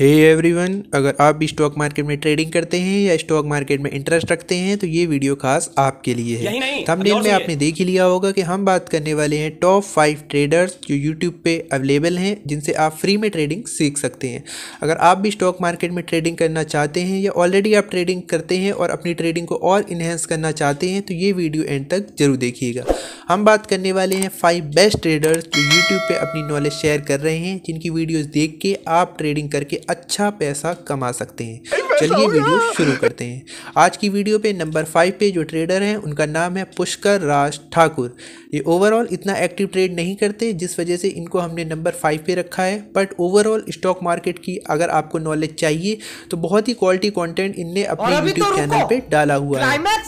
हे hey everyone अगर आप भी स्टॉक मार्केट में ट्रेडिंग करते हैं या स्टॉक मार्केट में इंटरेस्ट रखते हैं तो ये वीडियो खास आपके लिए है थंबनेल में आपने देख ही लिया होगा कि हम बात करने वाले हैं टॉप फाइव ट्रेडर्स जो यूट्यूब पे अवेलेबल हैं जिनसे आप फ्री में ट्रेडिंग सीख सकते हैं अगर आप भी स्टॉक मार्केट में ट्रेडिंग करना चाहते हैं या ऑलरेडी आप ट्रेडिंग करते हैं और अपनी ट्रेडिंग को और इन्हेंस करना चाहते हैं तो ये वीडियो एंड तक जरूर देखिएगा हम बात करने वाले हैं फाइव बेस्ट ट्रेडर्स जो यूट्यूब पे अपनी नॉलेज शेयर कर रहे हैं जिनकी वीडियोस देख के आप ट्रेडिंग करके अच्छा पैसा कमा सकते हैं चलिए वीडियो शुरू करते हैं आज की वीडियो पे नंबर फाइव पे जो ट्रेडर हैं उनका नाम है पुष्कर राज ठाकुर ये ओवरऑल इतना एक्टिव ट्रेड नहीं करते जिस वजह से इनको हमने नंबर फाइव पे रखा है बट ओवरऑल स्टॉक मार्केट की अगर आपको नॉलेज चाहिए तो बहुत ही क्वालिटी कॉन्टेंट इनने अपने यूट्यूब तो चैनल पर डाला हुआ है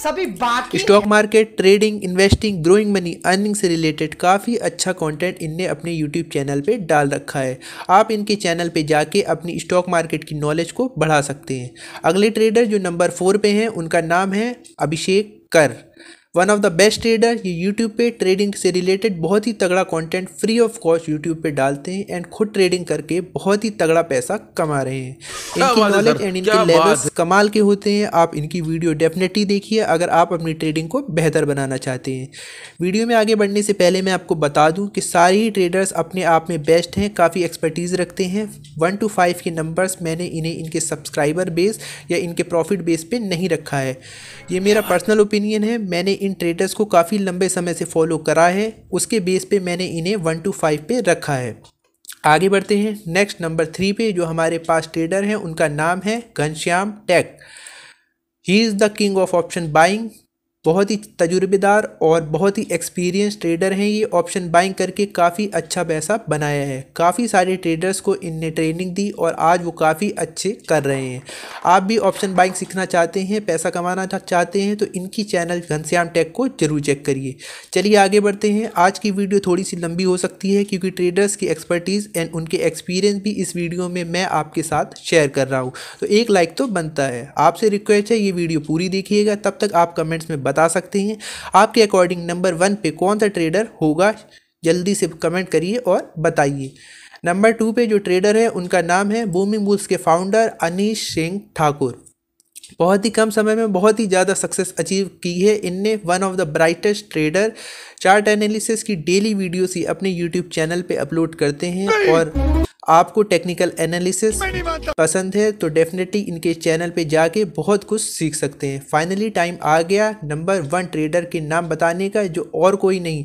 stock market trading investing growing money earning से रिलेटेड काफ़ी अच्छा कॉन्टेंट इनने अपने यूट्यूब चैनल पर डाल रखा है आप इनके चैनल पर जाके अपनी स्टॉक मार्केट की नॉलेज को बढ़ा सकते हैं अगले ट्रेडर जो नंबर फोर पे हैं उनका नाम है Abhishek Kar one of the best trader ये यूट्यूब पे ट्रेडिंग से रिलेटेड बहुत ही तगड़ा content free of cost YouTube पे डालते हैं एंड खुद ट्रेडिंग करके बहुत ही तगड़ा पैसा कमा रहे हैं इनकी नॉलेज एंड इनके लेवल्स कमाल के होते हैं आप इनकी वीडियो डेफिनेटली देखिए अगर आप अपनी ट्रेडिंग को बेहतर बनाना चाहते हैं वीडियो में आगे बढ़ने से पहले मैं आपको बता दूँ कि सारे ही ट्रेडर्स अपने आप में बेस्ट हैं काफ़ी एक्सपर्टीज़ रखते हैं वन टू फाइव के नंबर्स मैंने इन्हें इनके सब्सक्राइबर बेस या इनके प्रॉफिट बेस पर नहीं रखा है ये मेरा पर्सनल हाँ। ओपिनियन है मैंने इन ट्रेडर्स को काफ़ी लंबे समय से फॉलो करा है उसके बेस पे मैंने इन्हें वन टू फाइव पे रखा है आगे बढ़ते हैं नेक्स्ट नंबर थ्री पे जो हमारे पास ट्रेडर हैं उनका नाम है Ghanshyam Tech he is the king of option buying बहुत ही तजुर्बेदार और बहुत ही एक्सपीरियंस ट्रेडर हैं ये ऑप्शन बाइंग करके काफ़ी अच्छा पैसा बनाया है काफ़ी सारे ट्रेडर्स को इनने ट्रेनिंग दी और आज वो काफ़ी अच्छे कर रहे हैं आप भी ऑप्शन बाइंग सीखना चाहते हैं पैसा कमाना चाहते हैं तो इनकी चैनल घनश्याम टेक को जरूर चेक करिए चलिए आगे बढ़ते हैं आज की वीडियो थोड़ी सी लंबी हो सकती है क्योंकि ट्रेडर्स की एक्सपर्टीज़ एंड उनके एक्सपीरियंस भी इस वीडियो में मैं आपके साथ शेयर कर रहा हूँ तो एक लाइक तो बनता है आपसे रिक्वेस्ट है ये वीडियो पूरी देखिएगा तब तक आप कमेंट्स में बता बता सकते हैं आपके अकॉर्डिंग नंबर वन पे कौन सा ट्रेडर होगा जल्दी से कमेंट करिए और बताइए नंबर टू पे जो ट्रेडर है उनका नाम है बूमिंग बुल्स के फाउंडर अनिश सिंह ठाकुर बहुत ही कम समय में बहुत ही ज़्यादा सक्सेस अचीव की है इनने one of the brightest trader chart analysis की डेली वीडियोस ही अपने यूट्यूब चैनल पे अपलोड करते हैं और आपको टेक्निकल एनालिसिस पसंद है तो डेफिनेटली इनके चैनल पे जाके बहुत कुछ सीख सकते हैं फाइनली टाइम आ गया नंबर वन ट्रेडर के नाम बताने का जो और कोई नहीं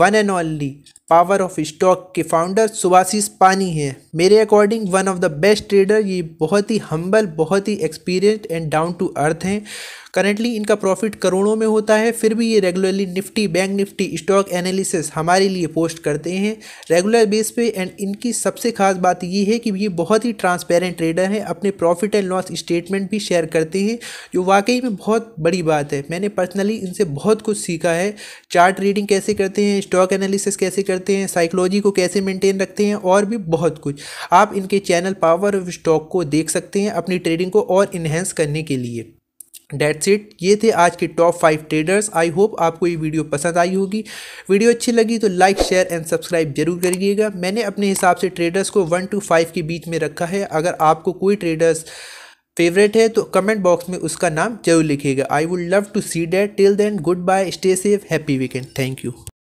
one and only Power of Stock के फाउंडर सुभाषिस पानी हैं मेरे according one of the best trader ये बहुत ही हम्बल बहुत ही experienced and down to earth हैं करेंटली इनका प्रॉफिट करोड़ों में होता है फिर भी ये regularly Nifty bank Nifty stock analysis हमारे लिए पोस्ट करते हैं रेगुलर बेस पे एंड इनकी सबसे खास बात ये है कि ये बहुत ही ट्रांसपेरेंट ट्रेडर हैं अपने प्रॉफिट एंड लॉस स्टेटमेंट भी शेयर करते हैं जो वाकई में बहुत बड़ी बात है मैंने पर्सनली इनसे बहुत कुछ सीखा है चार्ट रीडिंग कैसे करते हैं स्टॉक एनालिसिस कैसे करते करते हैं साइकोलॉजी को कैसे मेंटेन रखते हैं और भी बहुत कुछ आप इनके चैनल पावर ऑफ स्टॉक को देख सकते हैं अपनी ट्रेडिंग को और इन्हेंस करने के लिए डेट्स इट ये थे आज के top five traders I hope आपको ये वीडियो पसंद आई होगी वीडियो अच्छी लगी तो लाइक शेयर एंड सब्सक्राइब जरूर करिएगा मैंने अपने हिसाब से ट्रेडर्स को वन टू फाइव के बीच में रखा है अगर आपको कोई ट्रेडर्स फेवरेट है तो कमेंट बॉक्स में उसका नाम जरूर लिखिएगा I would love to see that till then goodbye stay safe happy weekend thank you